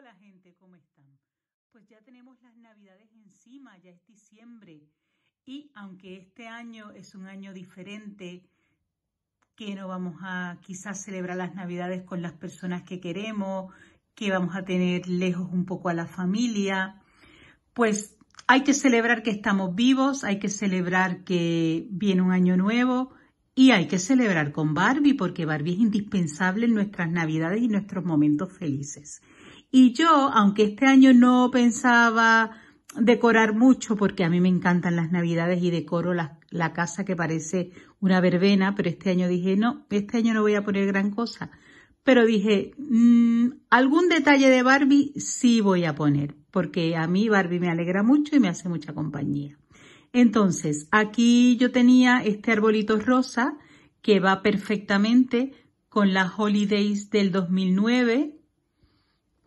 Hola gente, ¿cómo están? Pues ya tenemos las navidades encima, ya es diciembre. Y aunque este año es un año diferente, que no vamos a quizás celebrar las navidades con las personas que queremos, que vamos a tener lejos un poco a la familia, pues hay que celebrar que estamos vivos, hay que celebrar que viene un año nuevo, y hay que celebrar con Barbie porque Barbie es indispensable en nuestras navidades y nuestros momentos felices. Y yo, aunque este año no pensaba decorar mucho, porque a mí me encantan las navidades y decoro la, casa que parece una verbena, pero este año dije, no, este año no voy a poner gran cosa. Pero dije, mm, algún detalle de Barbie sí voy a poner, porque a mí Barbie me alegra mucho y me hace mucha compañía. Entonces, aquí yo tenía este arbolito rosa que va perfectamente con las holidays del 2009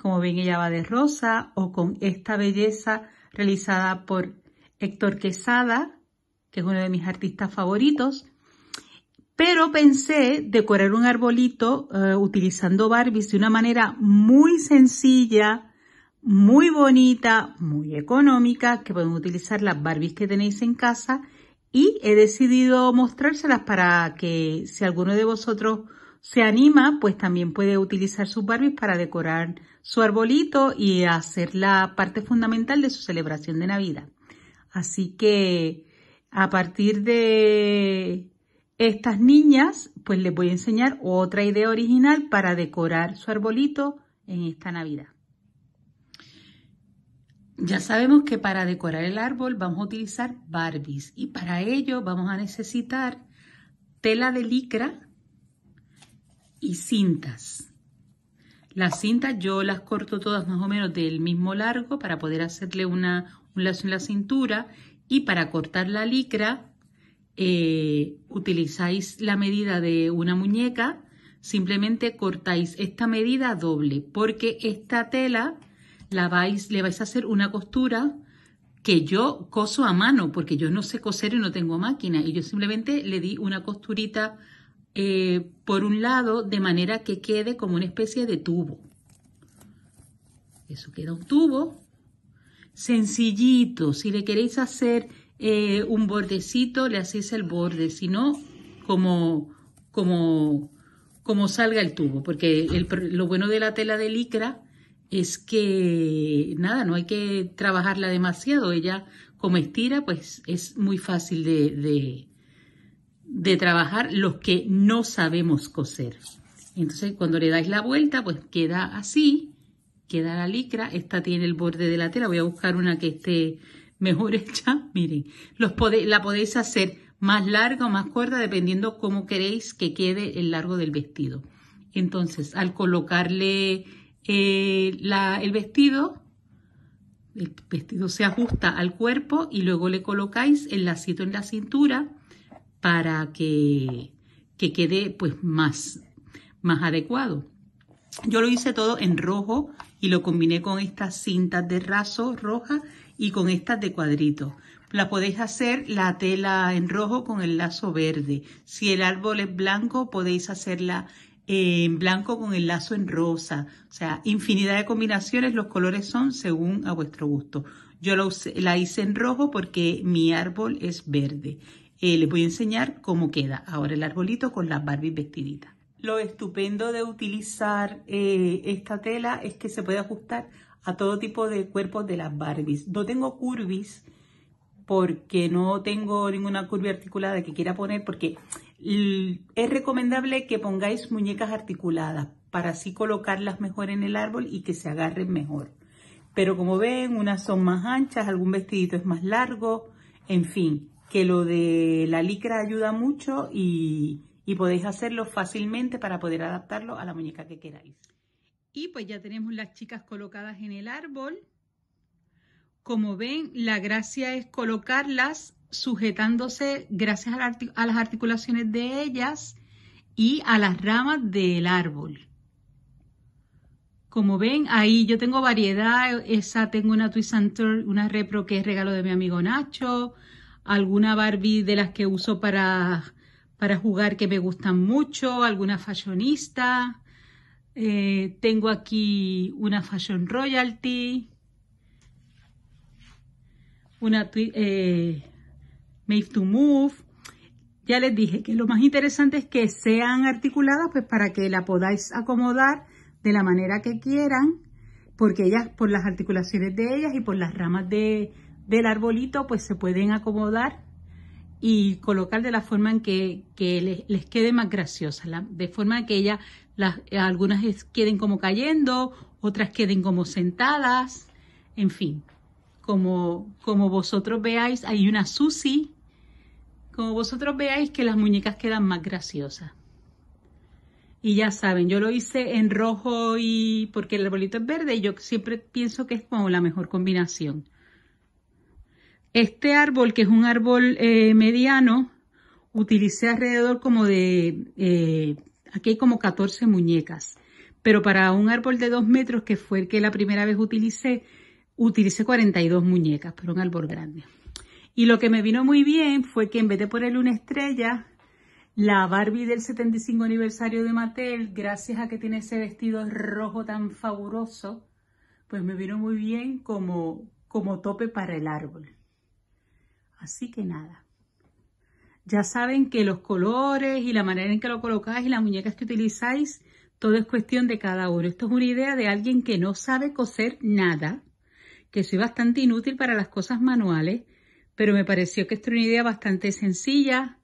como ven, ella va de rosa o con esta belleza realizada por Héctor Quesada, que es uno de mis artistas favoritos. Pero pensé decorar un arbolito eh, utilizando Barbies de una manera muy sencilla, muy bonita, muy económica, que pueden utilizar las Barbies que tenéis en casa y he decidido mostrárselas para que si alguno de vosotros se anima, pues también puede utilizar sus Barbies para decorar su arbolito y hacer la parte fundamental de su celebración de Navidad. Así que a partir de estas niñas, pues les voy a enseñar otra idea original para decorar su arbolito en esta Navidad. Ya sabemos que para decorar el árbol vamos a utilizar Barbies y para ello vamos a necesitar tela de licra y cintas. Las cintas yo las corto todas más o menos del mismo largo para poder hacerle una, un lazo en la cintura y para cortar la licra eh, utilizáis la medida de una muñeca, simplemente cortáis esta medida doble porque esta tela la vais, le vais a hacer una costura que yo coso a mano porque yo no sé coser y no tengo máquina y yo simplemente le di una costurita eh, por un lado de manera que quede como una especie de tubo. Eso queda un tubo sencillito. Si le queréis hacer eh, un bordecito, le hacéis el borde, si no, como, como, como salga el tubo, porque lo bueno de la tela de licra es que nada, no hay que trabajarla demasiado. Ella como estira, pues es muy fácil de, de trabajar los que no sabemos coser. Entonces cuando le dais la vuelta, pues queda así, queda la licra, esta tiene el borde de la tela, voy a buscar una que esté mejor hecha, miren, los la podéis hacer más larga o más corta, dependiendo cómo queréis que quede el largo del vestido. Entonces, al colocarle eh, el vestido, el vestido se ajusta al cuerpo y luego le colocáis el lacito en la cintura para que, quede pues más, más adecuado. Yo lo hice todo en rojo y lo combiné con estas cintas de raso roja y con estas de cuadrito. La podéis hacer la tela en rojo con el lazo verde. Si el árbol es blanco, podéis hacerla eh, en blanco con el lazo en rosa. O sea, infinidad de combinaciones. Los colores son según a vuestro gusto. Yo la hice en rojo porque mi árbol es verde. Eh, les voy a enseñar cómo queda ahora el arbolito con las Barbies vestiditas. Lo estupendo de utilizar eh, esta tela es que se puede ajustar a todo tipo de cuerpos de las Barbies. No tengo curvis porque no tengo ninguna curva articulada que quiera poner porque es recomendable que pongáis muñecas articuladas para así colocarlas mejor en el árbol y que se agarren mejor. Pero como ven, unas son más anchas, algún vestidito es más largo, en fin que lo de la licra ayuda mucho y, podéis hacerlo fácilmente para poder adaptarlo a la muñeca que queráis. Y pues ya tenemos las chicas colocadas en el árbol. Como ven, la gracia es colocarlas sujetándose gracias a las articulaciones de ellas y a las ramas del árbol. Como ven, ahí yo tengo variedad. Esa tengo una twist turn, una repro que es regalo de mi amigo Nacho alguna Barbie de las que uso para, para jugar que me gustan mucho, alguna fashionista. Eh, tengo aquí una Fashion Royalty, una eh, Made to Move. Ya les dije que lo más interesante es que sean articuladas pues para que la podáis acomodar de la manera que quieran, porque ellas, por las articulaciones de ellas y por las ramas de, del arbolito, pues se pueden acomodar y colocar de la forma en que, les, quede más graciosa, de forma que ellas, algunas queden como cayendo, otras queden como sentadas, en fin, como, como vosotros veáis, hay una Susi, como vosotros veáis que las muñecas quedan más graciosas. Y ya saben, yo lo hice en rojo y porque el arbolito es verde, y yo siempre pienso que es como la mejor combinación. Este árbol, que es un árbol eh, mediano, utilicé alrededor como de, eh, aquí hay como 14 muñecas, pero para un árbol de 2 metros, que fue el que la primera vez utilicé, utilicé 42 muñecas, pero un árbol grande. Y lo que me vino muy bien fue que en vez de ponerle una estrella, la Barbie del 75 aniversario de Mattel, gracias a que tiene ese vestido rojo tan fabuloso, pues me vino muy bien como, como tope para el árbol. Así que nada. Ya saben que los colores y la manera en que lo colocáis y las muñecas que utilizáis, todo es cuestión de cada uno. Esto es una idea de alguien que no sabe coser nada, que soy bastante inútil para las cosas manuales, pero me pareció que es una idea bastante sencilla,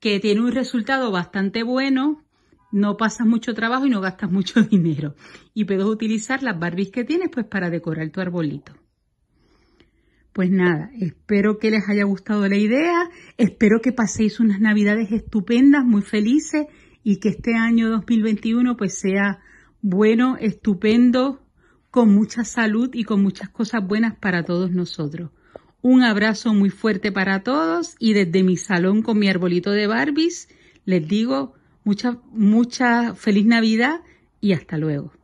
que tiene un resultado bastante bueno, no pasas mucho trabajo y no gastas mucho dinero. Y puedes utilizar las Barbies que tienes pues para decorar tu arbolito. Pues nada, espero que les haya gustado la idea, espero que paséis unas navidades estupendas, muy felices y que este año 2021 pues sea bueno, estupendo, con mucha salud y con muchas cosas buenas para todos nosotros. Un abrazo muy fuerte para todos y desde mi salón con mi arbolito de Barbies les digo mucha, mucha feliz Navidad y hasta luego.